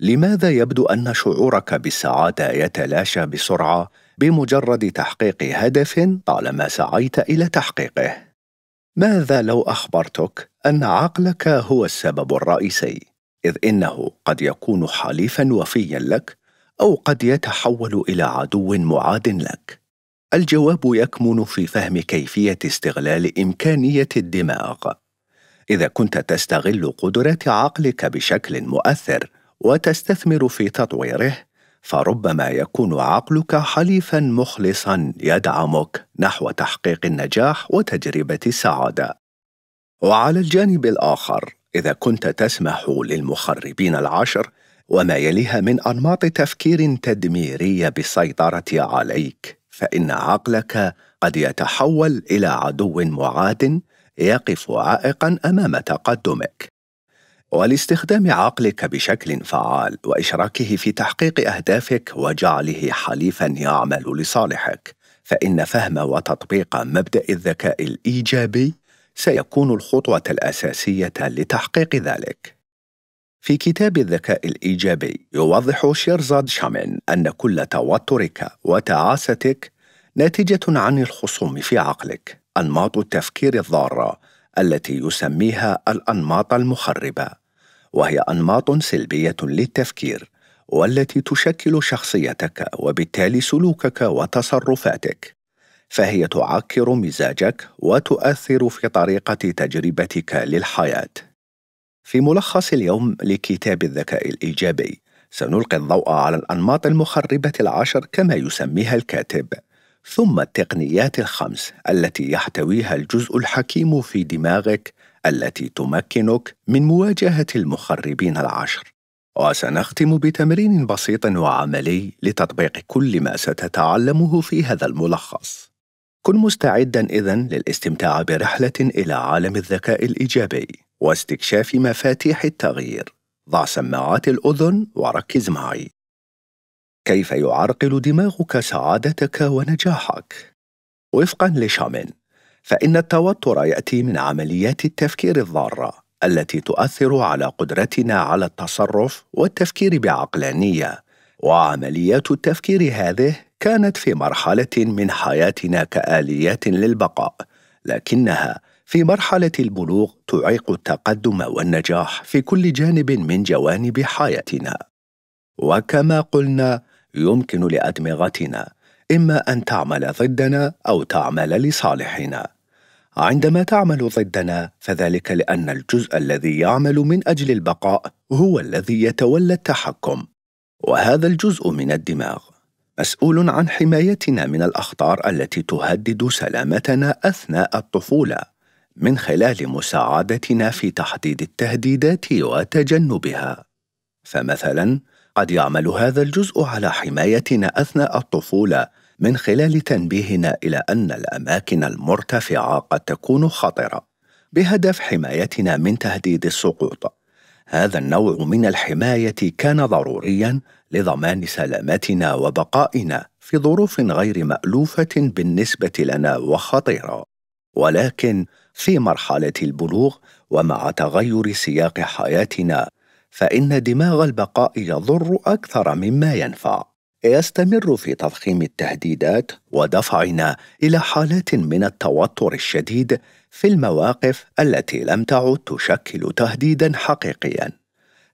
لماذا يبدو ان شعورك بالسعاده يتلاشى بسرعه بمجرد تحقيق هدف طالما سعيت الى تحقيقه ماذا لو اخبرتك ان عقلك هو السبب الرئيسي اذ انه قد يكون حليفا وفيا لك او قد يتحول الى عدو معاد لك الجواب يكمن في فهم كيفيه استغلال امكانيه الدماغ اذا كنت تستغل قدرات عقلك بشكل مؤثر وتستثمر في تطويره فربما يكون عقلك حليفا مخلصا يدعمك نحو تحقيق النجاح وتجربه السعاده وعلى الجانب الاخر اذا كنت تسمح للمخربين العشر وما يليها من انماط تفكير تدميريه بالسيطره عليك فان عقلك قد يتحول الى عدو معاد يقف عائقا امام تقدمك ولاستخدام عقلك بشكل فعال واشراكه في تحقيق اهدافك وجعله حليفا يعمل لصالحك فان فهم وتطبيق مبدا الذكاء الايجابي سيكون الخطوه الاساسيه لتحقيق ذلك في كتاب الذكاء الايجابي يوضح شيرزاد شامين ان كل توترك وتعاستك ناتجه عن الخصوم في عقلك انماط التفكير الضاره التي يسميها الأنماط المخربة وهي أنماط سلبية للتفكير والتي تشكل شخصيتك وبالتالي سلوكك وتصرفاتك فهي تعكر مزاجك وتؤثر في طريقه تجربتك للحياه في ملخص اليوم لكتاب الذكاء الايجابي سنلقي الضوء على الانماط المخربه العشر كما يسميها الكاتب ثم التقنيات الخمس التي يحتويها الجزء الحكيم في دماغك التي تمكنك من مواجهة المخربين العشر. وسنختم بتمرين بسيط وعملي لتطبيق كل ما ستتعلمه في هذا الملخص. كن مستعدا إذا للاستمتاع برحلة إلى عالم الذكاء الإيجابي واستكشاف مفاتيح التغيير. ضع سماعات الأذن وركز معي. كيف يعرقل دماغك سعادتك ونجاحك وفقا لشامين فان التوتر ياتي من عمليات التفكير الضاره التي تؤثر على قدرتنا على التصرف والتفكير بعقلانيه وعمليات التفكير هذه كانت في مرحله من حياتنا كاليات للبقاء لكنها في مرحله البلوغ تعيق التقدم والنجاح في كل جانب من جوانب حياتنا وكما قلنا يمكن لأدمغتنا إما أن تعمل ضدنا أو تعمل لصالحنا. عندما تعمل ضدنا فذلك لأن الجزء الذي يعمل من أجل البقاء هو الذي يتولى التحكم، وهذا الجزء من الدماغ مسؤول عن حمايتنا من الأخطار التي تهدد سلامتنا أثناء الطفولة من خلال مساعدتنا في تحديد التهديدات وتجنبها. فمثلاً، قد يعمل هذا الجزء على حمايتنا اثناء الطفوله من خلال تنبيهنا الى ان الاماكن المرتفعه قد تكون خطره بهدف حمايتنا من تهديد السقوط هذا النوع من الحمايه كان ضروريا لضمان سلامتنا وبقائنا في ظروف غير مالوفه بالنسبه لنا وخطيره ولكن في مرحله البلوغ ومع تغير سياق حياتنا فإن دماغ البقاء يضر أكثر مما ينفع. يستمر في تضخيم التهديدات ودفعنا إلى حالات من التوتر الشديد في المواقف التي لم تعد تشكل تهديدا حقيقيا.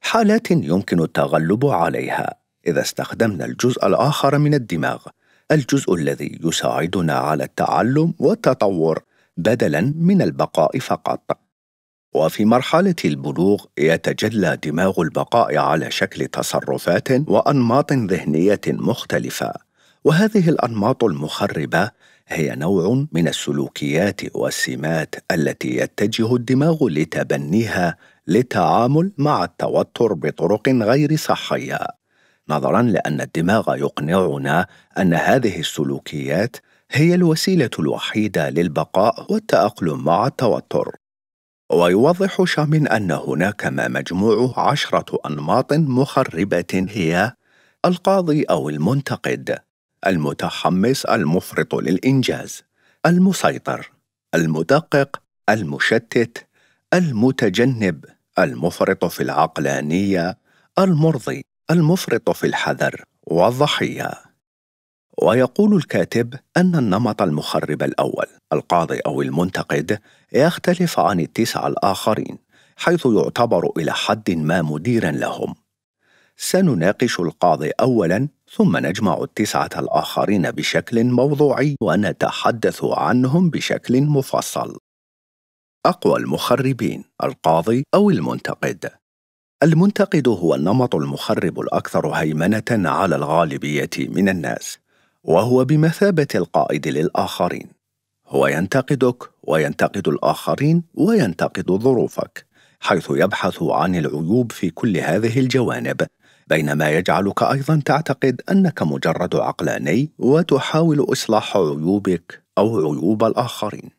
حالات يمكن التغلب عليها إذا استخدمنا الجزء الآخر من الدماغ، الجزء الذي يساعدنا على التعلم والتطور بدلا من البقاء فقط. وفي مرحلة البلوغ يتجلى دماغ البقاء على شكل تصرفات وأنماط ذهنية مختلفة، وهذه الأنماط المخربة هي نوع من السلوكيات والسمات التي يتجه الدماغ لتبنيها للتعامل مع التوتر بطرق غير صحية، نظرًا لأن الدماغ يقنعنا أن هذه السلوكيات هي الوسيلة الوحيدة للبقاء والتأقلم مع التوتر. ويوضح شامن أن هناك ما مجموعه عشرة أنماط مخربة هي القاضي أو المنتقد، المتحمس المفرط للإنجاز، المسيطر، المدقق، المشتت، المتجنب، المفرط في العقلانية، المرضي، المفرط في الحذر والضحية. ويقول الكاتب أن النمط المخرب الأول القاضي أو المنتقد يختلف عن التسعة الآخرين حيث يعتبر إلى حد ما مديرا لهم سنناقش القاضي أولا ثم نجمع التسعة الآخرين بشكل موضوعي ونتحدث عنهم بشكل مفصل أقوى المخربين القاضي أو المنتقد المنتقد هو النمط المخرب الأكثر هيمنة على الغالبية من الناس وهو بمثابة القائد للآخرين هو ينتقدك وينتقد الآخرين وينتقد ظروفك حيث يبحث عن العيوب في كل هذه الجوانب بينما يجعلك أيضا تعتقد أنك مجرد عقلاني وتحاول إصلاح عيوبك أو عيوب الآخرين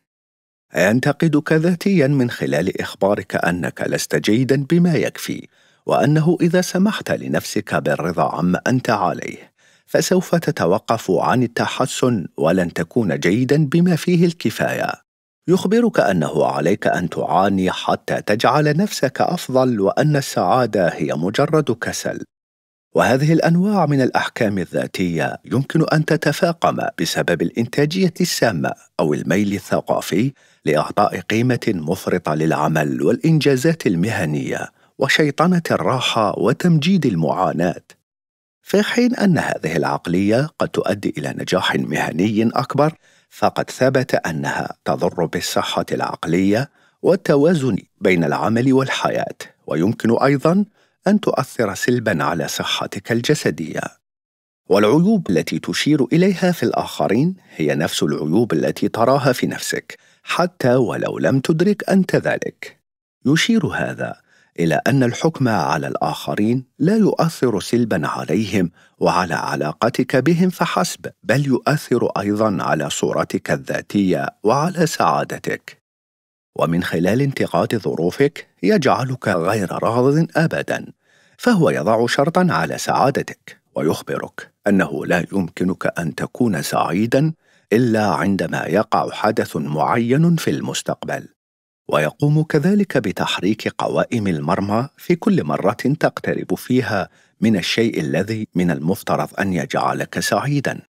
ينتقدك ذاتيا من خلال إخبارك أنك لست جيدا بما يكفي وأنه إذا سمحت لنفسك بالرضا عما أنت عليه فسوف تتوقف عن التحسن ولن تكون جيدا بما فيه الكفايه يخبرك انه عليك ان تعاني حتى تجعل نفسك افضل وان السعاده هي مجرد كسل وهذه الانواع من الاحكام الذاتيه يمكن ان تتفاقم بسبب الانتاجيه السامه او الميل الثقافي لاعطاء قيمه مفرطه للعمل والانجازات المهنيه وشيطنه الراحه وتمجيد المعاناه في حين أن هذه العقلية قد تؤدي إلى نجاح مهني أكبر فقد ثبت أنها تضر بالصحة العقلية والتوازن بين العمل والحياة ويمكن أيضا أن تؤثر سلبا على صحتك الجسدية والعيوب التي تشير إليها في الآخرين هي نفس العيوب التي تراها في نفسك حتى ولو لم تدرك أنت ذلك يشير هذا الى ان الحكم على الاخرين لا يؤثر سلبا عليهم وعلى علاقتك بهم فحسب بل يؤثر ايضا على صورتك الذاتيه وعلى سعادتك ومن خلال انتقاد ظروفك يجعلك غير راض ابدا فهو يضع شرطا على سعادتك ويخبرك انه لا يمكنك ان تكون سعيدا الا عندما يقع حدث معين في المستقبل ويقوم كذلك بتحريك قوائم المرمى في كل مرة تقترب فيها من الشيء الذي من المفترض أن يجعلك سعيداً،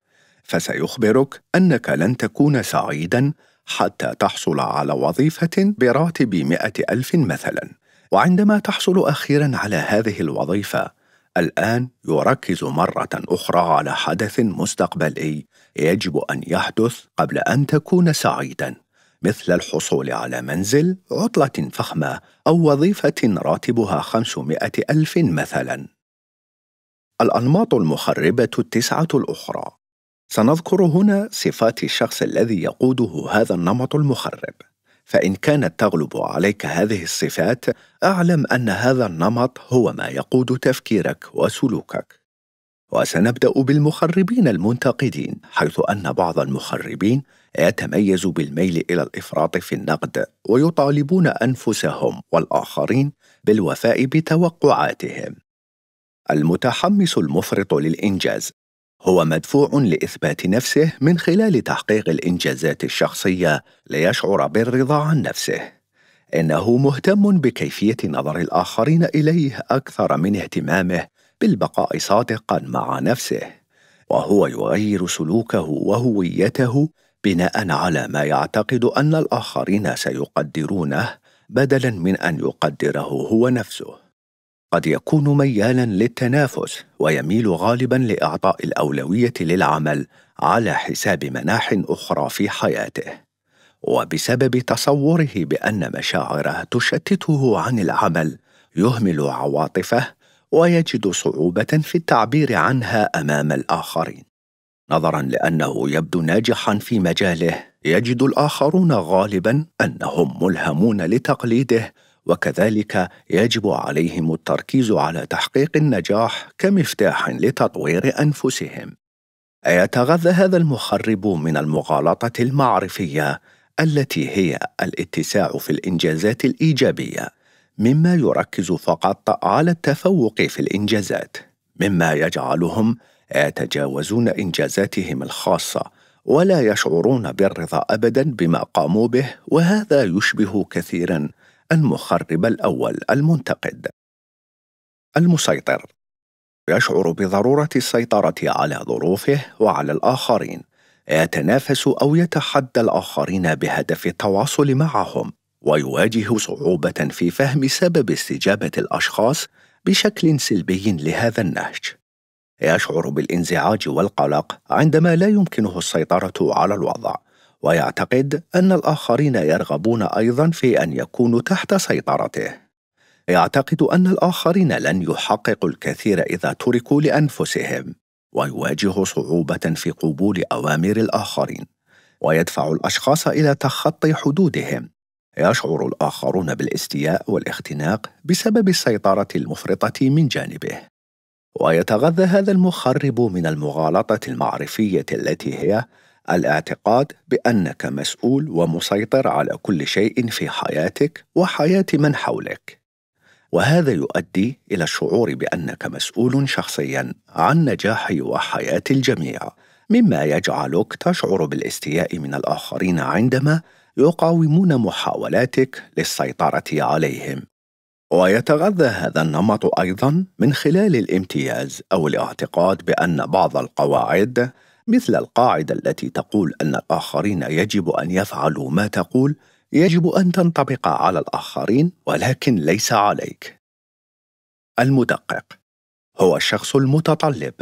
فسيخبرك أنك لن تكون سعيداً حتى تحصل على وظيفة براتب مئة ألف مثلاً، وعندما تحصل أخيراً على هذه الوظيفة، الآن يركز مرة أخرى على حدث مستقبلي يجب أن يحدث قبل أن تكون سعيداً. مثل الحصول على منزل عطلة فخمة أو وظيفة راتبها 500 ألف مثلاً الأنماط المخربة التسعة الأخرى سنذكر هنا صفات الشخص الذي يقوده هذا النمط المخرب فإن كانت تغلب عليك هذه الصفات أعلم أن هذا النمط هو ما يقود تفكيرك وسلوكك وسنبدأ بالمخربين المنتقدين حيث أن بعض المخربين يتميز بالميل إلى الإفراط في النقد ويطالبون أنفسهم والآخرين بالوفاء بتوقعاتهم. المتحمس المفرط للإنجاز هو مدفوع لإثبات نفسه من خلال تحقيق الإنجازات الشخصية ليشعر بالرضا عن نفسه. إنه مهتم بكيفية نظر الآخرين إليه أكثر من اهتمامه بالبقاء صادقا مع نفسه وهو يغير سلوكه وهويته بناء على ما يعتقد ان الاخرين سيقدرونه بدلا من ان يقدره هو نفسه قد يكون ميالا للتنافس ويميل غالبا لاعطاء الاولويه للعمل على حساب مناح اخرى في حياته وبسبب تصوره بان مشاعره تشتته عن العمل يهمل عواطفه ويجد صعوبه في التعبير عنها امام الاخرين نظرا لانه يبدو ناجحا في مجاله يجد الاخرون غالبا انهم ملهمون لتقليده وكذلك يجب عليهم التركيز على تحقيق النجاح كمفتاح لتطوير انفسهم ايتغذى هذا المخرب من المغالطه المعرفيه التي هي الاتساع في الانجازات الايجابيه مما يركز فقط على التفوق في الانجازات مما يجعلهم يتجاوزون انجازاتهم الخاصه ولا يشعرون بالرضا ابدا بما قاموا به وهذا يشبه كثيرا المخرب الاول المنتقد المسيطر يشعر بضروره السيطره على ظروفه وعلى الاخرين يتنافس او يتحدى الاخرين بهدف التواصل معهم ويواجه صعوبة في فهم سبب استجابة الأشخاص بشكل سلبي لهذا النهج. يشعر بالانزعاج والقلق عندما لا يمكنه السيطرة على الوضع، ويعتقد أن الآخرين يرغبون أيضا في أن يكونوا تحت سيطرته. يعتقد أن الآخرين لن يحققوا الكثير إذا تركوا لأنفسهم، ويواجه صعوبة في قبول أوامر الآخرين، ويدفع الأشخاص إلى تخطي حدودهم يشعر الآخرون بالاستياء والاختناق بسبب السيطرة المفرطة من جانبه ويتغذى هذا المخرب من المغالطة المعرفية التي هي الاعتقاد بأنك مسؤول ومسيطر على كل شيء في حياتك وحياة من حولك وهذا يؤدي إلى الشعور بأنك مسؤول شخصيا عن نجاح وحياة الجميع مما يجعلك تشعر بالاستياء من الآخرين عندما يقاومون محاولاتك للسيطرة عليهم. ويتغذى هذا النمط أيضا من خلال الامتياز أو الاعتقاد بأن بعض القواعد مثل القاعدة التي تقول أن الآخرين يجب أن يفعلوا ما تقول يجب أن تنطبق على الآخرين ولكن ليس عليك. المدقق هو الشخص المتطلب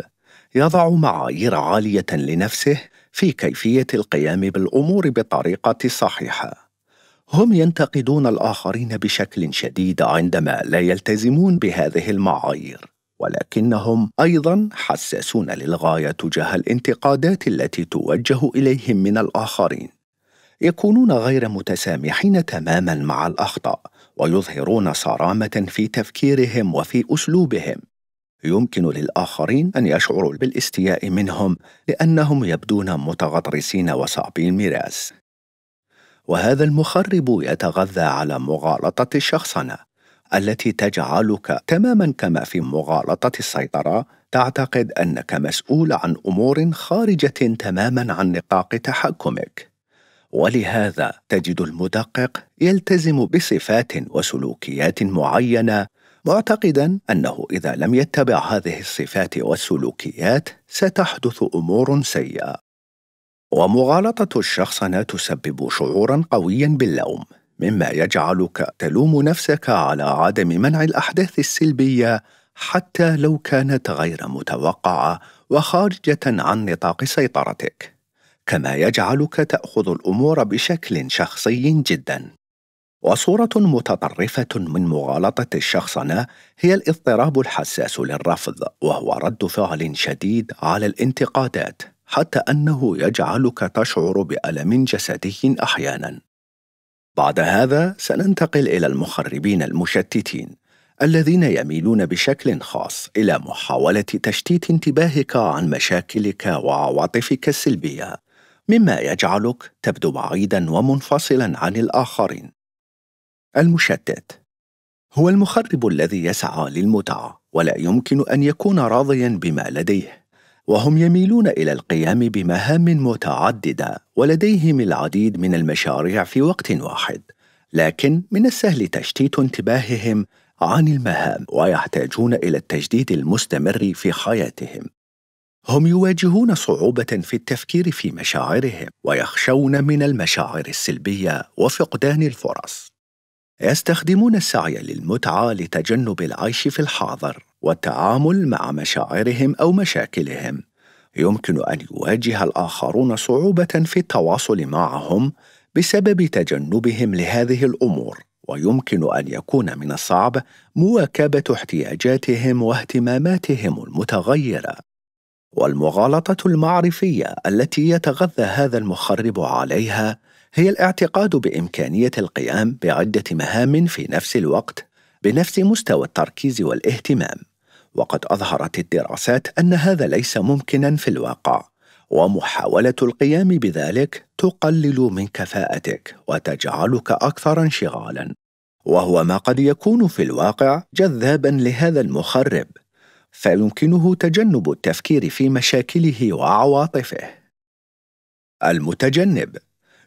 يضع معايير عالية لنفسه في كيفيه القيام بالامور بطريقه صحيحه هم ينتقدون الاخرين بشكل شديد عندما لا يلتزمون بهذه المعايير ولكنهم ايضا حساسون للغايه تجاه الانتقادات التي توجه اليهم من الاخرين يكونون غير متسامحين تماما مع الاخطاء ويظهرون صرامه في تفكيرهم وفي اسلوبهم يمكن للآخرين أن يشعروا بالاستياء منهم لأنهم يبدون متغطرسين وصعبي المراس. وهذا المخرب يتغذى على مغالطة الشخصنة التي تجعلك تماما كما في مغالطة السيطرة تعتقد أنك مسؤول عن أمور خارجة تماما عن نطاق تحكمك. ولهذا تجد المدقق يلتزم بصفات وسلوكيات معينه معتقدا انه اذا لم يتبع هذه الصفات والسلوكيات ستحدث امور سيئه ومغالطه الشخصنه تسبب شعورا قويا باللوم مما يجعلك تلوم نفسك على عدم منع الاحداث السلبيه حتى لو كانت غير متوقعه وخارجه عن نطاق سيطرتك كما يجعلك تاخذ الامور بشكل شخصي جدا وصورة متطرفة من مغالطة الشخصنة هي الاضطراب الحساس للرفض، وهو رد فعل شديد على الانتقادات، حتى أنه يجعلك تشعر بألم جسدي أحياناً. بعد هذا سننتقل إلى المخربين المشتتين، الذين يميلون بشكل خاص إلى محاولة تشتيت انتباهك عن مشاكلك وعواطفك السلبية، مما يجعلك تبدو بعيداً ومنفصلاً عن الآخرين. المشتت هو المخرب الذي يسعى للمتعة ولا يمكن أن يكون راضيا بما لديه وهم يميلون إلى القيام بمهام متعددة ولديهم العديد من المشاريع في وقت واحد لكن من السهل تشتيت انتباههم عن المهام ويحتاجون إلى التجديد المستمر في حياتهم هم يواجهون صعوبة في التفكير في مشاعرهم ويخشون من المشاعر السلبية وفقدان الفرص يستخدمون السعي للمتعه لتجنب العيش في الحاضر والتعامل مع مشاعرهم او مشاكلهم يمكن ان يواجه الاخرون صعوبه في التواصل معهم بسبب تجنبهم لهذه الامور ويمكن ان يكون من الصعب مواكبه احتياجاتهم واهتماماتهم المتغيره والمغالطه المعرفيه التي يتغذى هذا المخرب عليها هي الاعتقاد بامكانيه القيام بعده مهام في نفس الوقت بنفس مستوى التركيز والاهتمام وقد اظهرت الدراسات ان هذا ليس ممكنا في الواقع ومحاوله القيام بذلك تقلل من كفاءتك وتجعلك اكثر انشغالا وهو ما قد يكون في الواقع جذابا لهذا المخرب فيمكنه تجنب التفكير في مشاكله وعواطفه المتجنب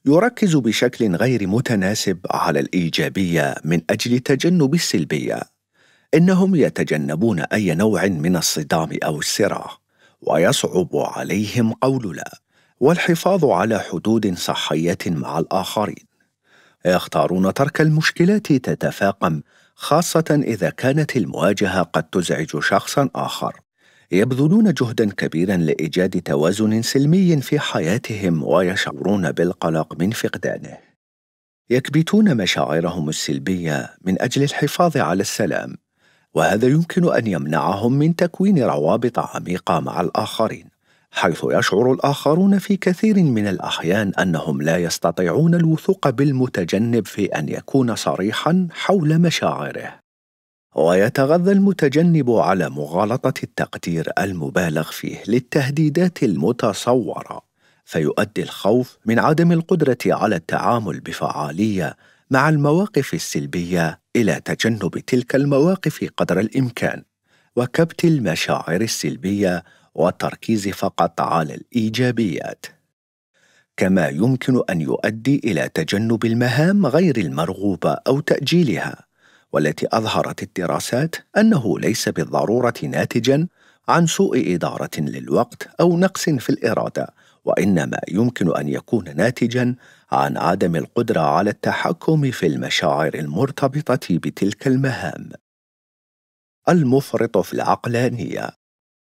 يركز بشكل غير متناسب على الايجابيه من اجل تجنب السلبيه انهم يتجنبون اي نوع من الصدام او الصراع ويصعب عليهم قول لا والحفاظ على حدود صحيه مع الاخرين يختارون ترك المشكلات تتفاقم خاصه اذا كانت المواجهه قد تزعج شخصا اخر يبذلون جهدا كبيرا لايجاد توازن سلمي في حياتهم ويشعرون بالقلق من فقدانه يكبتون مشاعرهم السلبيه من اجل الحفاظ على السلام وهذا يمكن ان يمنعهم من تكوين روابط عميقه مع الاخرين حيث يشعر الاخرون في كثير من الاحيان انهم لا يستطيعون الوثوق بالمتجنب في ان يكون صريحا حول مشاعره ويتغذى المتجنب على مغالطة التقدير المبالغ فيه للتهديدات المتصورة فيؤدي الخوف من عدم القدرة على التعامل بفعالية مع المواقف السلبية إلى تجنب تلك المواقف قدر الإمكان وكبت المشاعر السلبية والتركيز فقط على الإيجابيات كما يمكن أن يؤدي إلى تجنب المهام غير المرغوبة أو تأجيلها والتي أظهرت الدراسات أنه ليس بالضرورة ناتجًا عن سوء إدارة للوقت أو نقص في الإرادة، وإنما يمكن أن يكون ناتجًا عن عدم القدرة على التحكم في المشاعر المرتبطة بتلك المهام. المفرط في العقلانية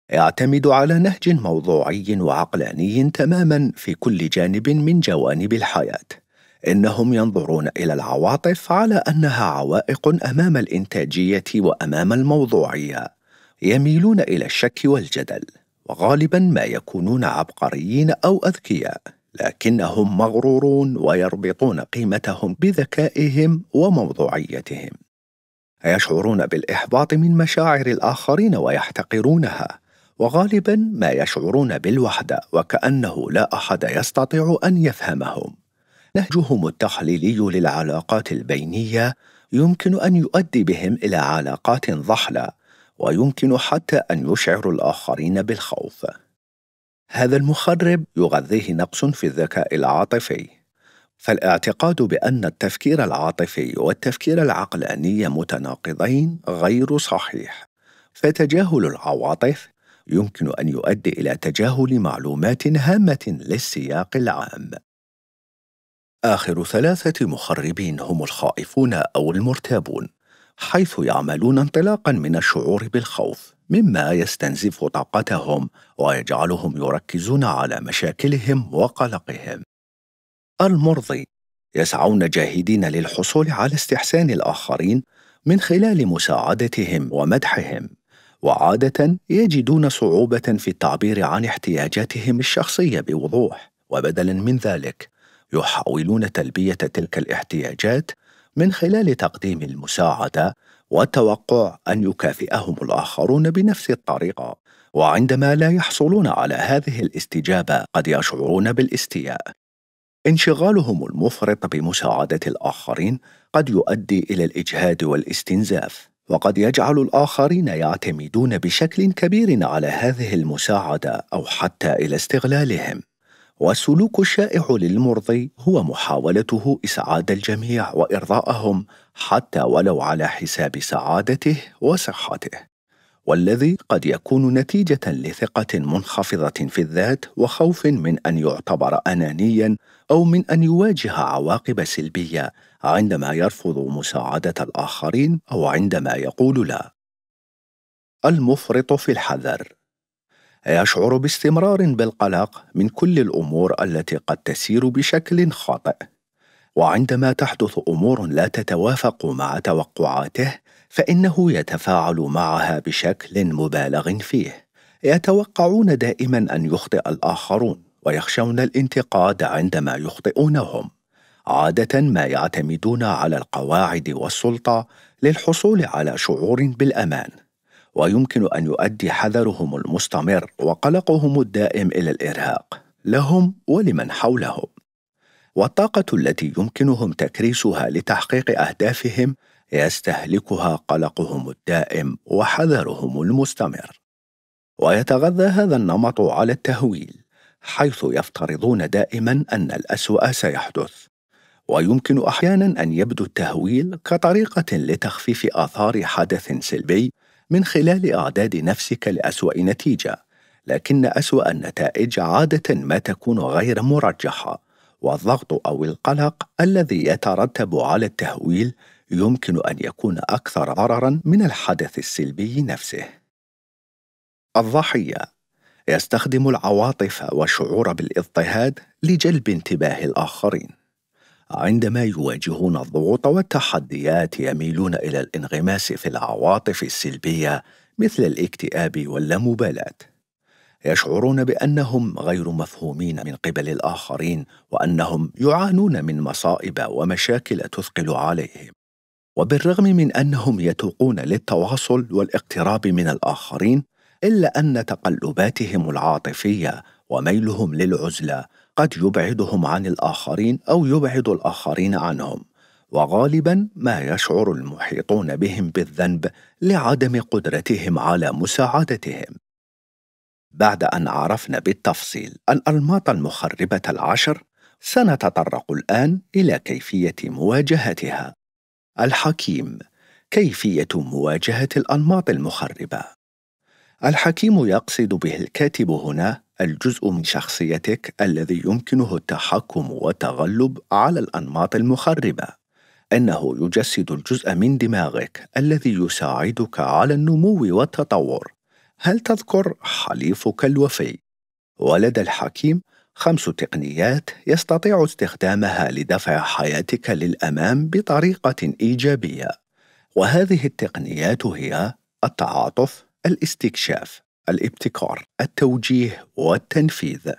يعتمد على نهج موضوعي وعقلاني تمامًا في كل جانب من جوانب الحياة. انهم ينظرون الى العواطف على انها عوائق امام الانتاجيه وامام الموضوعيه يميلون الى الشك والجدل وغالبا ما يكونون عبقريين او اذكياء لكنهم مغرورون ويربطون قيمتهم بذكائهم وموضوعيتهم يشعرون بالاحباط من مشاعر الاخرين ويحتقرونها وغالبا ما يشعرون بالوحده وكانه لا احد يستطيع ان يفهمهم نهجهم التحليلي للعلاقات البينيه يمكن ان يؤدي بهم الى علاقات ضحله ويمكن حتى ان يشعر الاخرين بالخوف هذا المخرب يغذيه نقص في الذكاء العاطفي فالاعتقاد بان التفكير العاطفي والتفكير العقلاني متناقضين غير صحيح فتجاهل العواطف يمكن ان يؤدي الى تجاهل معلومات هامه للسياق العام آخر ثلاثة مخربين هم الخائفون أو المرتابون، حيث يعملون انطلاقا من الشعور بالخوف، مما يستنزف طاقتهم ويجعلهم يركزون على مشاكلهم وقلقهم. المرضي يسعون جاهدين للحصول على استحسان الآخرين من خلال مساعدتهم ومدحهم، وعادة يجدون صعوبة في التعبير عن احتياجاتهم الشخصية بوضوح، وبدلاً من ذلك، يحاولون تلبيه تلك الاحتياجات من خلال تقديم المساعده والتوقع ان يكافئهم الاخرون بنفس الطريقه وعندما لا يحصلون على هذه الاستجابه قد يشعرون بالاستياء انشغالهم المفرط بمساعده الاخرين قد يؤدي الى الاجهاد والاستنزاف وقد يجعل الاخرين يعتمدون بشكل كبير على هذه المساعده او حتى الى استغلالهم والسلوك الشائع للمرضي هو محاولته إسعاد الجميع وإرضاءهم حتى ولو على حساب سعادته وصحته والذي قد يكون نتيجة لثقة منخفضة في الذات وخوف من أن يعتبر أنانياً أو من أن يواجه عواقب سلبية عندما يرفض مساعدة الآخرين أو عندما يقول لا. المفرط في الحذر يشعر باستمرار بالقلق من كل الامور التي قد تسير بشكل خاطئ وعندما تحدث امور لا تتوافق مع توقعاته فانه يتفاعل معها بشكل مبالغ فيه يتوقعون دائما ان يخطئ الاخرون ويخشون الانتقاد عندما يخطئونهم عاده ما يعتمدون على القواعد والسلطه للحصول على شعور بالامان ويمكن أن يؤدي حذرهم المستمر وقلقهم الدائم إلى الإرهاق لهم ولمن حولهم. والطاقة التي يمكنهم تكريسها لتحقيق أهدافهم يستهلكها قلقهم الدائم وحذرهم المستمر. ويتغذى هذا النمط على التهويل، حيث يفترضون دائما أن الأسوأ سيحدث. ويمكن احيانا ان يبدو التهويل كطريقه لتخفيف اثار حدث سلبي من خلال إعداد نفسك لأسوأ نتيجة، لكن أسوأ النتائج عادة ما تكون غير مرجحة، والضغط أو القلق الذي يترتب على التهويل يمكن أن يكون أكثر ضررًا من الحدث السلبي نفسه. الضحية يستخدم العواطف والشعور بالاضطهاد لجلب انتباه الآخرين. عندما يواجهون الضغوط والتحديات يميلون إلى الانغماس في العواطف السلبية مثل الاكتئاب واللامبالاة. يشعرون بأنهم غير مفهومين من قبل الآخرين وأنهم يعانون من مصائب ومشاكل تثقل عليهم. وبالرغم من أنهم يتوقون للتواصل والاقتراب من الآخرين، إلا أن تقلباتهم العاطفية وميلهم للعزلة قد يبعدهم عن الآخرين أو يبعد الآخرين عنهم وغالبا ما يشعر المحيطون بهم بالذنب لعدم قدرتهم على مساعدتهم بعد ان عرفنا بالتفصيل الانماط المخربه العشر سنتطرق الان الى كيفيه مواجهتها الحكيم كيفيه مواجهه الانماط المخربه الحكيم يقصد به الكاتب هنا الجزء من شخصيتك الذي يمكنه التحكم والتغلب على الانماط المخربه انه يجسد الجزء من دماغك الذي يساعدك على النمو والتطور هل تذكر حليفك الوفي ولدى الحكيم خمس تقنيات يستطيع استخدامها لدفع حياتك للامام بطريقه ايجابيه وهذه التقنيات هي التعاطف الاستكشاف الابتكار التوجيه والتنفيذ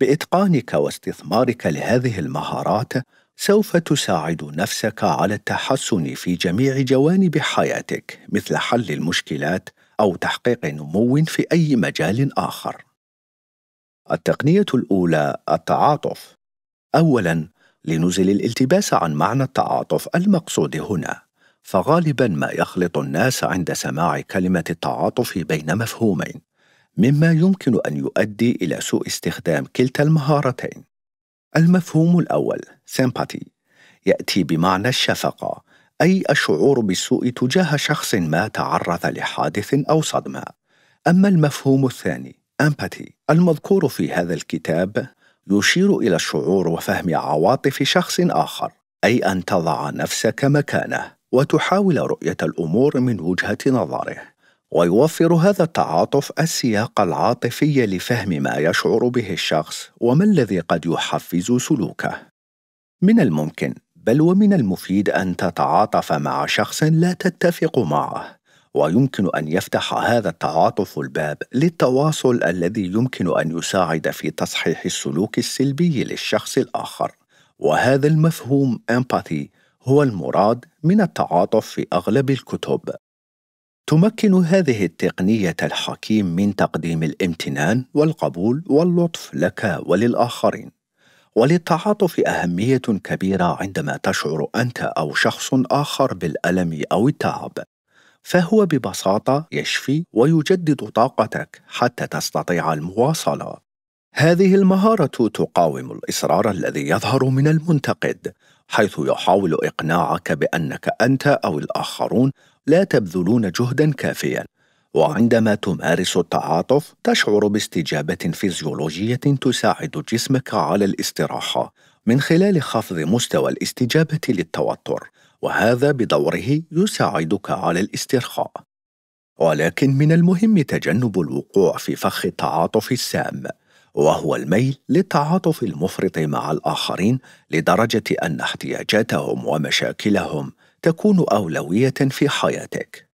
باتقانك واستثمارك لهذه المهارات سوف تساعد نفسك على التحسن في جميع جوانب حياتك مثل حل المشكلات او تحقيق نمو في اي مجال اخر التقنيه الاولى التعاطف اولا لنزل الالتباس عن معنى التعاطف المقصود هنا فغالبا ما يخلط الناس عند سماع كلمه التعاطف بين مفهومين مما يمكن ان يؤدي الى سوء استخدام كلتا المهارتين المفهوم الاول سيمباتي ياتي بمعنى الشفقه اي الشعور بالسوء تجاه شخص ما تعرض لحادث او صدمه اما المفهوم الثاني امباتي المذكور في هذا الكتاب يشير الى الشعور وفهم عواطف شخص اخر اي ان تضع نفسك مكانه وتحاول رؤية الأمور من وجهة نظره ويوفر هذا التعاطف السياق العاطفي لفهم ما يشعر به الشخص وما الذي قد يحفز سلوكه من الممكن بل ومن المفيد ان تتعاطف مع شخص لا تتفق معه ويمكن ان يفتح هذا التعاطف الباب للتواصل الذي يمكن ان يساعد في تصحيح السلوك السلبي للشخص الاخر وهذا المفهوم امباثي هو المراد من التعاطف في اغلب الكتب تمكن هذه التقنيه الحكيم من تقديم الامتنان والقبول واللطف لك وللاخرين وللتعاطف اهميه كبيره عندما تشعر انت او شخص اخر بالالم او التعب فهو ببساطه يشفي ويجدد طاقتك حتى تستطيع المواصله هذه المهاره تقاوم الاصرار الذي يظهر من المنتقد حيث يحاول اقناعك بانك انت او الاخرون لا تبذلون جهدا كافيا وعندما تمارس التعاطف تشعر باستجابه فيزيولوجيه تساعد جسمك على الاستراحه من خلال خفض مستوى الاستجابه للتوتر وهذا بدوره يساعدك على الاسترخاء ولكن من المهم تجنب الوقوع في فخ التعاطف السام وهو الميل للتعاطف المفرط مع الآخرين لدرجة أن احتياجاتهم ومشاكلهم تكون أولوية في حياتك.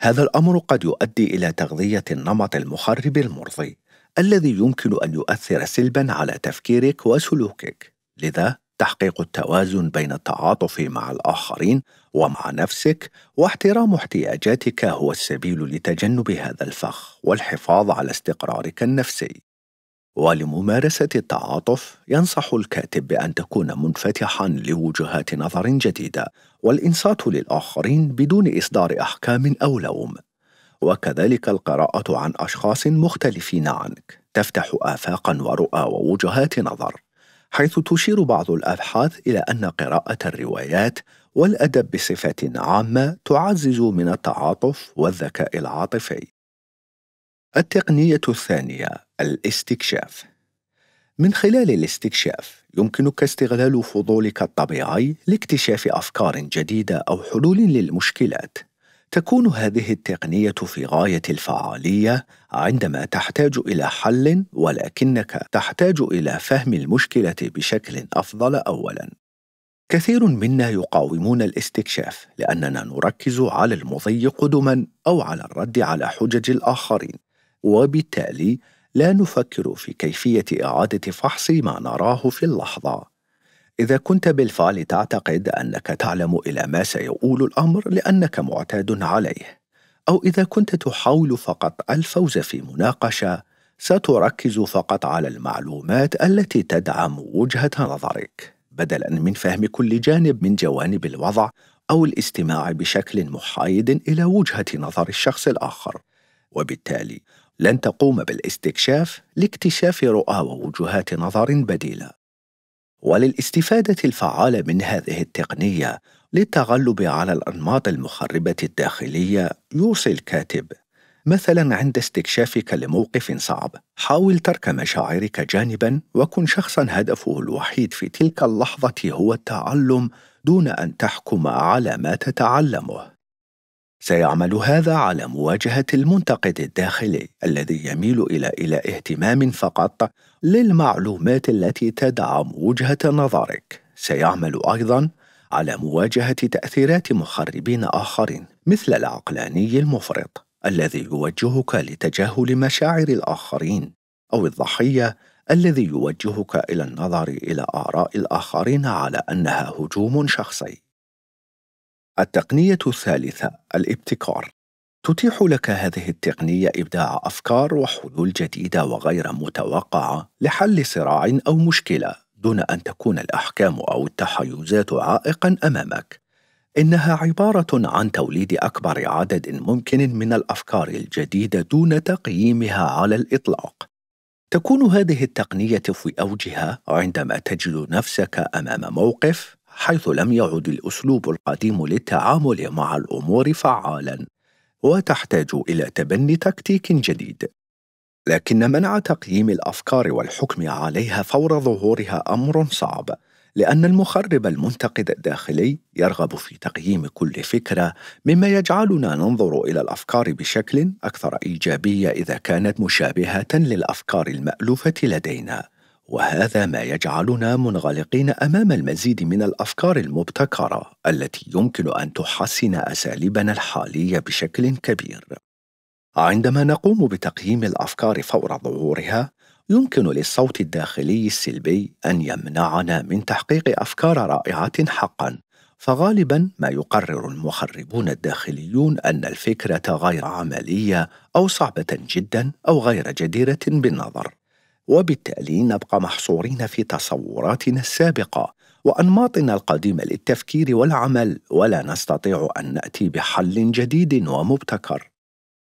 هذا الأمر قد يؤدي إلى تغذية النمط المخرب المرضي الذي يمكن أن يؤثر سلبًا على تفكيرك وسلوكك. لذا تحقيق التوازن بين التعاطف مع الآخرين ومع نفسك واحترام احتياجاتك هو السبيل لتجنب هذا الفخ والحفاظ على استقرارك النفسي. ولممارسة التعاطف ينصح الكاتب بأن تكون منفتحا لوجهات نظر جديدة والإنصات للآخرين بدون إصدار أحكام أو لوم وكذلك القراءة عن أشخاص مختلفين عنك تفتح آفاقا ورؤى ووجهات نظر حيث تشير بعض الأبحاث إلى أن قراءة الروايات والأدب بصفة عامة تعزز من التعاطف والذكاء العاطفي التقنية الثانية الاستكشاف من خلال الاستكشاف يمكنك استغلال فضولك الطبيعي لاكتشاف أفكار جديدة أو حلول للمشكلات تكون هذه التقنية في غاية الفعالية عندما تحتاج إلى حل ولكنك تحتاج إلى فهم المشكلة بشكل أفضل أولاً. كثير منا يقاومون الاستكشاف لأننا نركز على المضي قدماً أو على الرد على حجج الآخرين. وبالتالي لا نفكر في كيفية إعادة فحص ما نراه في اللحظة. إذا كنت بالفعل تعتقد أنك تعلم إلى ما سيؤول الأمر لأنك معتاد عليه، أو إذا كنت تحاول فقط الفوز في مناقشة، ستركز فقط على المعلومات التي تدعم وجهة نظرك، بدلاً من فهم كل جانب من جوانب الوضع أو الاستماع بشكل محايد إلى وجهة نظر الشخص الآخر. وبالتالي لن تقوم بالاستكشاف لاكتشاف رؤى ووجهات نظر بديلة وللاستفادة الفعالة من هذه التقنية للتغلب على الأنماط المخربة الداخلية يوصي الكاتب مثلا عند استكشافك لموقف صعب حاول ترك مشاعرك جانبا وكن شخصا هدفه الوحيد في تلك اللحظه هو التعلم دون ان تحكم على ما تتعلمه سيعمل هذا على مواجهة المنتقد الداخلي الذي يميل إلى إلى اهتمام فقط للمعلومات التي تدعم وجهة نظرك. سيعمل أيضا على مواجهة تأثيرات مخربين آخرين مثل العقلاني المفرط الذي يوجهك لتجاهل مشاعر الآخرين أو الضحية الذي يوجهك إلى النظر إلى آراء الآخرين على أنها هجوم شخصي. التقنية الثالثة الابتكار تتيح لك هذه التقنية إبداع أفكار وحلول جديدة وغير متوقعة لحل صراع أو مشكلة دون أن تكون الأحكام أو التحيزات عائقًا أمامك. إنها عبارة عن توليد أكبر عدد ممكن من الأفكار الجديدة دون تقييمها على الإطلاق. تكون هذه التقنية في أوجها عندما تجد نفسك أمام موقف حيث لم يعد الأسلوب القديم للتعامل مع الأمور فعالاً، وتحتاج إلى تبني تكتيك جديد. لكن منع تقييم الأفكار والحكم عليها فور ظهورها أمر صعب، لأن المخرب المنتقد الداخلي يرغب في تقييم كل فكرة، مما يجعلنا ننظر إلى الأفكار بشكل أكثر إيجابية إذا كانت مشابهة للأفكار المألوفة لدينا. وهذا ما يجعلنا منغلقين امام المزيد من الافكار المبتكره التي يمكن ان تحسن اساليبنا الحاليه بشكل كبير عندما نقوم بتقييم الافكار فور ظهورها يمكن للصوت الداخلي السلبي ان يمنعنا من تحقيق افكار رائعه حقا فغالبا ما يقرر المخربون الداخليون ان الفكره غير عمليه او صعبه جدا او غير جديره بالنظر وبالتالي نبقى محصورين في تصوراتنا السابقه وانماطنا القديمه للتفكير والعمل ولا نستطيع ان ناتي بحل جديد ومبتكر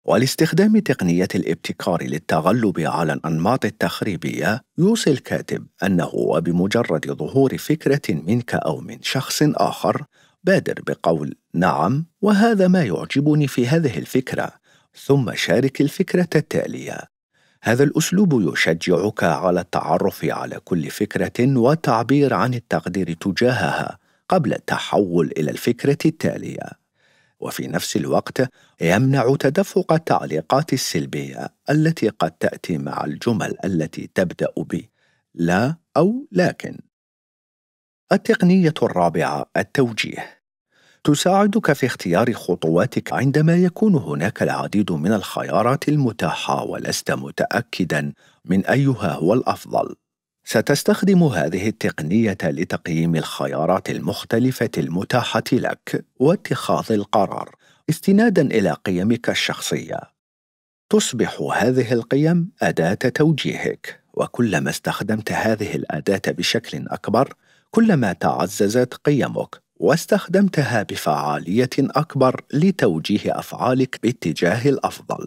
ولاستخدام تقنيه الابتكار للتغلب على الانماط التخريبيه يوصي الكاتب انه وبمجرد ظهور فكره منك او من شخص اخر بادر بقول نعم وهذا ما يعجبني في هذه الفكره ثم شارك الفكره التاليه هذا الأسلوب يشجعك على التعرف على كل فكرة والتعبير عن التقدير تجاهها قبل التحول إلى الفكرة التالية. وفي نفس الوقت يمنع تدفق التعليقات السلبية التي قد تأتي مع الجمل التي تبدأ ب لا أو لكن. التقنية الرابعة التوجيه تساعدك في اختيار خطواتك عندما يكون هناك العديد من الخيارات المتاحة ولست متأكدا من أيها هو الأفضل. ستستخدم هذه التقنية لتقييم الخيارات المختلفة المتاحة لك واتخاذ القرار استنادا إلى قيمك الشخصية. تصبح هذه القيم أداة توجيهك، وكلما استخدمت هذه الأداة بشكل أكبر، كلما تعززت قيمك واستخدمتها بفعاليه اكبر لتوجيه افعالك باتجاه الافضل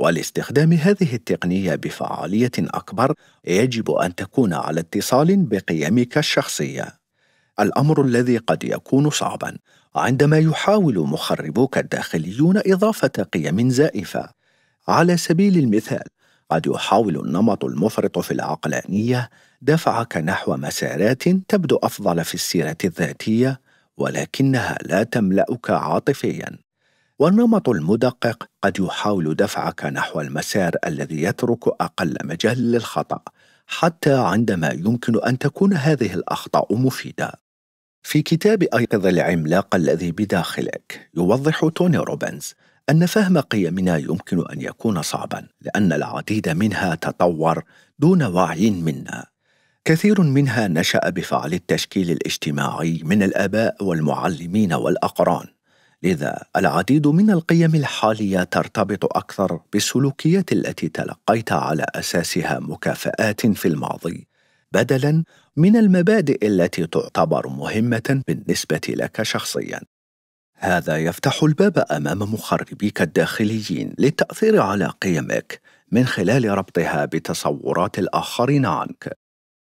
ولاستخدام هذه التقنيه بفعاليه اكبر يجب ان تكون على اتصال بقيمك الشخصيه الامر الذي قد يكون صعبا عندما يحاول مخربوك الداخليون اضافه قيم زائفه على سبيل المثال قد يحاول النمط المفرط في العقلانيه دفعك نحو مسارات تبدو افضل في السيره الذاتيه ولكنها لا تملاك عاطفيا والنمط المدقق قد يحاول دفعك نحو المسار الذي يترك اقل مجال للخطا حتى عندما يمكن ان تكون هذه الاخطاء مفيده في كتاب ايقظ العملاق الذي بداخلك يوضح توني روبنز ان فهم قيمنا يمكن ان يكون صعبا لان العديد منها تطور دون وعي منا كثير منها نشا بفعل التشكيل الاجتماعي من الاباء والمعلمين والاقران لذا العديد من القيم الحاليه ترتبط اكثر بالسلوكيات التي تلقيت على اساسها مكافات في الماضي بدلا من المبادئ التي تعتبر مهمه بالنسبه لك شخصيا هذا يفتح الباب امام مخربيك الداخليين للتاثير على قيمك من خلال ربطها بتصورات الاخرين عنك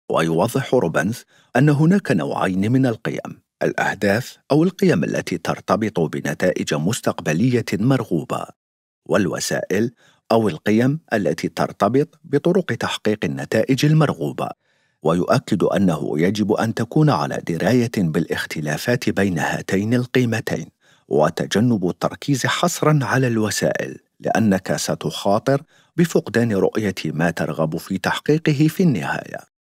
ويوضح روبنز أن هناك نوعين من القيم الأهداف أو القيم التي ترتبط بنتائج مستقبلية مرغوبة والوسائل أو القيم التي ترتبط بطرق تحقيق النتائج المرغوبة ويؤكد أنه يجب أن تكون على دراية بالاختلافات بين هاتين القيمتين وتجنب التركيز حصرا على الوسائل لأنك ستخاطر بفقدان رؤية ما ترغب في تحقيقه في النهاية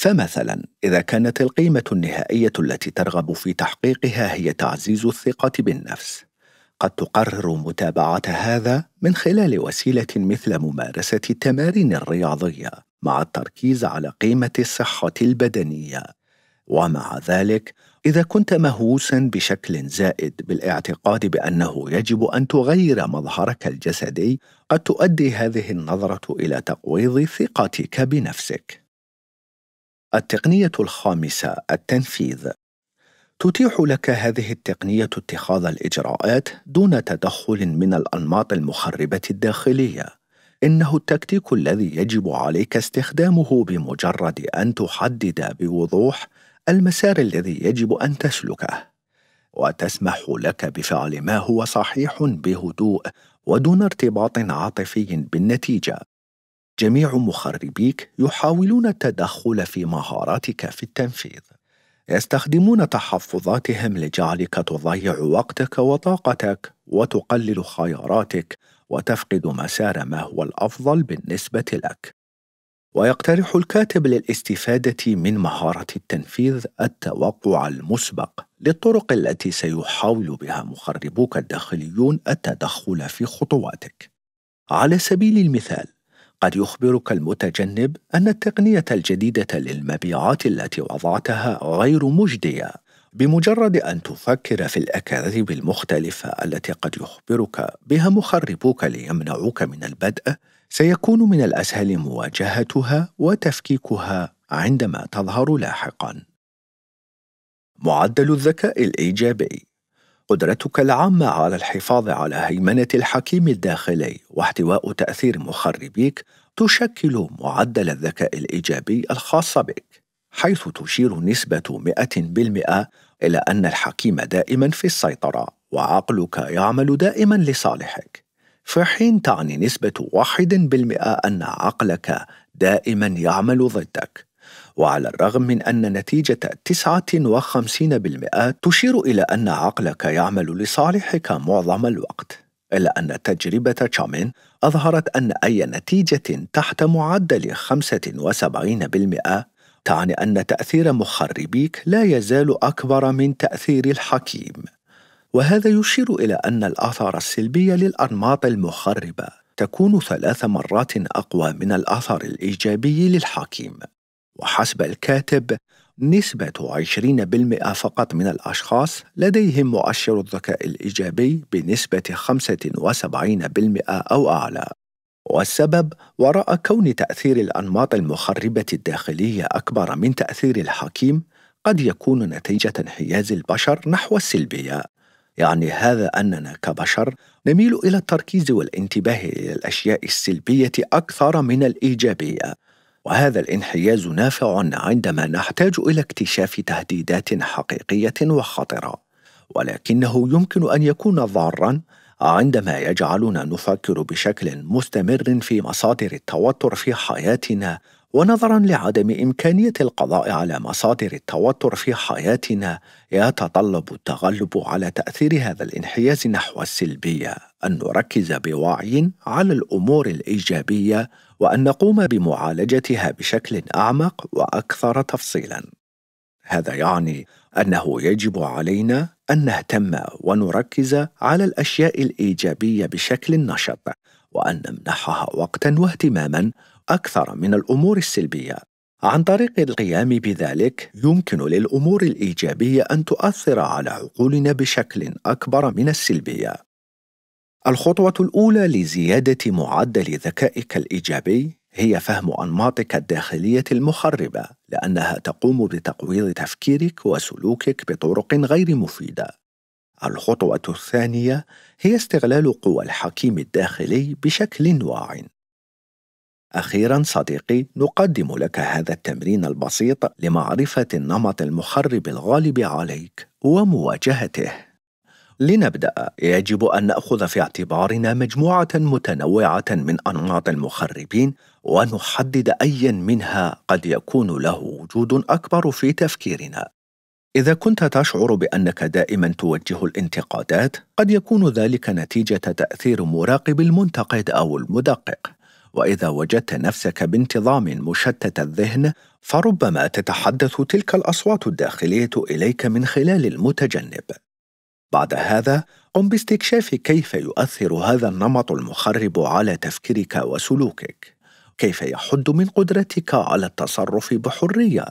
فمثلا اذا كانت القيمه النهائيه التي ترغب في تحقيقها هي تعزيز الثقه بالنفس قد تقرر متابعه هذا من خلال وسيله مثل ممارسه التمارين الرياضيه مع التركيز على قيمه الصحه البدنيه ومع ذلك اذا كنت مهووسا بشكل زائد بالاعتقاد بانه يجب ان تغير مظهرك الجسدي قد تؤدي هذه النظره الى تقويض ثقتك بنفسك التقنية الخامسة التنفيذ تتيح لك هذه التقنية اتخاذ الإجراءات دون تدخل من الأنماط المخربة الداخلية إنه التكتيك الذي يجب عليك استخدامه بمجرد أن تحدد بوضوح المسار الذي يجب أن تسلكه وتسمح لك بفعل ما هو صحيح بهدوء ودون ارتباط عاطفي بالنتيجه جميع مخربيك يحاولون التدخل في مهاراتك في التنفيذ يستخدمون تحفظاتهم لجعلك تضيع وقتك وطاقتك وتقلل خياراتك وتفقد مسار ما هو الافضل بالنسبه لك ويقترح الكاتب للاستفاده من مهاره التنفيذ التوقع المسبق للطرق التي سيحاول بها مخربوك الداخليون التدخل في خطواتك على سبيل المثال قد يخبرك المتجنب أن التقنية الجديدة للمبيعات التي وضعتها غير مجدية بمجرد أن تفكر في الأكاذيب المختلفة التي قد يخبرك بها مخربوك ليمنعوك من البدء سيكون من الأسهل مواجهتها وتفكيكها عندما تظهر لاحقا معدل الذكاء الإيجابي قدرتك العامة على الحفاظ على هيمنة الحكيم الداخلي واحتواء تأثير مخربيك تشكل معدل الذكاء الإيجابي الخاص بك، حيث تشير نسبة 100% إلى أن الحكيم دائماً في السيطرة، وعقلك يعمل دائماً لصالحك، في حين تعني نسبة 1% أن عقلك دائماً يعمل ضدك، وعلى الرغم من أن نتيجة 59% تشير إلى أن عقلك يعمل لصالحك معظم الوقت إلا أن تجربة تشامين أظهرت أن أي نتيجة تحت معدل 75% تعني أن تأثير مخربيك لا يزال أكبر من تأثير الحكيم وهذا يشير إلى أن الآثار السلبية للأنماط المخربة تكون ثلاث مرات أقوى من الآثار الإيجابي للحكيم وحسب الكاتب نسبة 20% فقط من الأشخاص لديهم مؤشر الذكاء الإيجابي بنسبة 75% أو أعلى والسبب وراء كون تأثير الأنماط المخربة الداخلية أكبر من تأثير الحكيم قد يكون نتيجة انحياز البشر نحو السلبية يعني هذا أننا كبشر نميل إلى التركيز والانتباه إلى الأشياء السلبية أكثر من الإيجابية وهذا الانحياز نافع عندما نحتاج الى اكتشاف تهديدات حقيقيه وخطره ولكنه يمكن ان يكون ضارا عندما يجعلنا نفكر بشكل مستمر في مصادر التوتر في حياتنا ونظرا لعدم امكانيه القضاء على مصادر التوتر في حياتنا يتطلب التغلب على تاثير هذا الانحياز نحو السلبيه ان نركز بوعي على الامور الايجابيه وأن نقوم بمعالجتها بشكل أعمق وأكثر تفصيلا. هذا يعني أنه يجب علينا أن نهتم ونركز على الأشياء الإيجابية بشكل نشط، وأن نمنحها وقتا واهتماما أكثر من الأمور السلبية. عن طريق القيام بذلك يمكن للامور الايجابيه ان تؤثر على عقولنا بشكل اكبر من السلبيه الخطوة الأولى لزيادة معدل ذكائك الإيجابي هي فهم أنماطك الداخلية المخربة لأنها تقوم بتقويض تفكيرك وسلوكك بطرق غير مفيدة. الخطوة الثانية هي استغلال قوى الحكيم الداخلي بشكل واعٍ. أخيرا صديقي نقدم لك هذا التمرين البسيط لمعرفة النمط المخرب الغالب عليك ومواجهته لنبدأ يجب أن نأخذ في اعتبارنا مجموعة متنوعة من أنماط المخربين ونحدد أيا منها قد يكون له وجود أكبر في تفكيرنا إذا كنت تشعر بأنك دائما توجه الانتقادات قد يكون ذلك نتيجة تأثير مراقب المنتقد أو المدقق واذا وجدت نفسك بانتظام مشتت الذهن فربما تتحدث تلك الاصوات الداخليه اليك من خلال المتجنب بعد هذا قم باستكشاف كيف يؤثر هذا النمط المخرب على تفكيرك وسلوكك كيف يحد من قدرتك على التصرف بحريه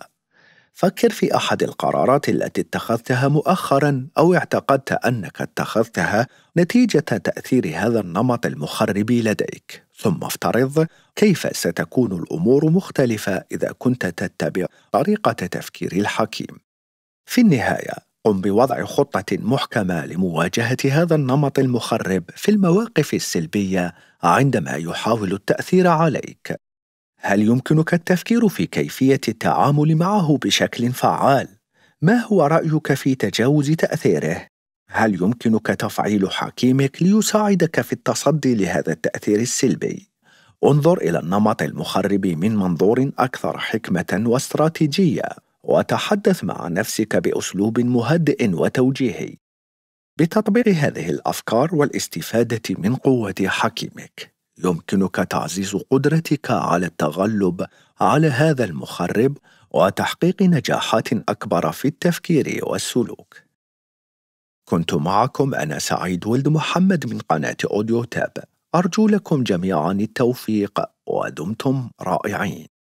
فكر في احد القرارات التي اتخذتها مؤخرا او اعتقدت انك اتخذتها نتيجه تاثير هذا النمط المخرب لديك ثم افترض كيف ستكون الامور مختلفه اذا كنت تتبع طريقه تفكير الحكيم في النهايه قم بوضع خطة محكمة لمواجهة هذا النمط المخرب في المواقف السلبية عندما يحاول التأثير عليك. هل يمكنك التفكير في كيفية التعامل معه بشكل فعال؟ ما هو رأيك في تجاوز تأثيره؟ هل يمكنك تفعيل حكيمك ليساعدك في التصدي لهذا التأثير السلبي؟ انظر إلى النمط المخرب من منظور أكثر حكمة واستراتيجية. وتحدث مع نفسك بأسلوب مهدئ وتوجيهي بتطبيق هذه الأفكار والاستفادة من قوة حكيمك يمكنك تعزيز قدرتك على التغلب على هذا المخرب وتحقيق نجاحات أكبر في التفكير والسلوك كنت معكم أنا سعيد ولد محمد من قناة أوديو تاب أرجو لكم جميعا التوفيق ودمتم رائعين